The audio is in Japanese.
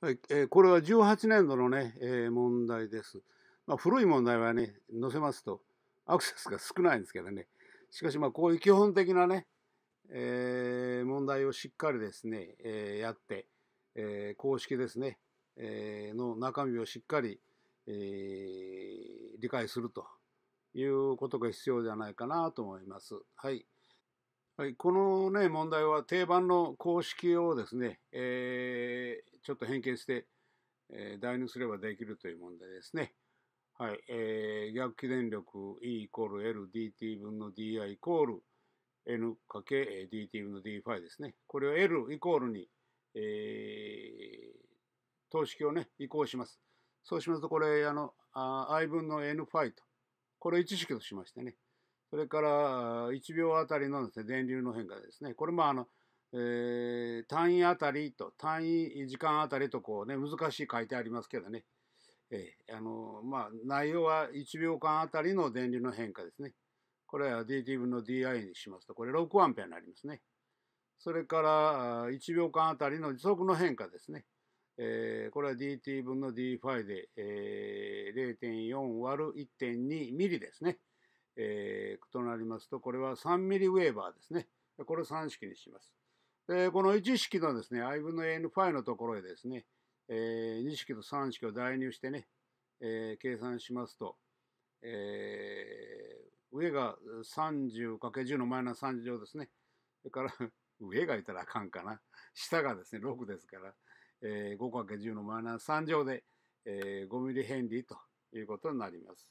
はい、えこれは18年度のね、え問題です。まあ、古い問題はね、載せますとアクセスが少ないんですけどね。しかし、まあ、こういう基本的なね、えー、問題をしっかりですね、えー、やって、えー、公式ですね、えー、の中身をしっかり、えー、理解するということが必要じゃないかなと思います。はい。はい、この、ね、問題は定番の公式をですね、えー、ちょっと変形して、えー、代入すればできるという問題ですね。はいえー、逆起電力 E イコール LDT 分の DI イコール N かけ DT 分の D ファイですね。これを L イコールに、えー、等式をね、移行します。そうしますと、これ、あの、I 分の N ファイと、これを1式としましてね、それから1秒あたりのです、ね、電流の変化ですね。これもあの、えー、単位あたりと、単位時間あたりとこうね、難しい書いてありますけどね。えー、あの、まあ、内容は1秒間あたりの電流の変化ですね。これは DT 分の DI にしますと、これ6アンペアになりますね。それから1秒間あたりの時速の変化ですね。えー、これは DT 分の d ファイで、えー、0 4る1 2ミリですね。えー、となりますと、これは3ミリウェーバーですね。これを3式にします。でこの1式のですね、i 分の n ファイのところへですね、えー、2式と3式を代入してね、えー、計算しますと、えー、上が 30×10 のマイナス30乗ですね。それから上がいたらあかんかな。下がですね、6ですから、えー、5×10 のマイナス3乗で、えー、5ミリヘンリーということになります。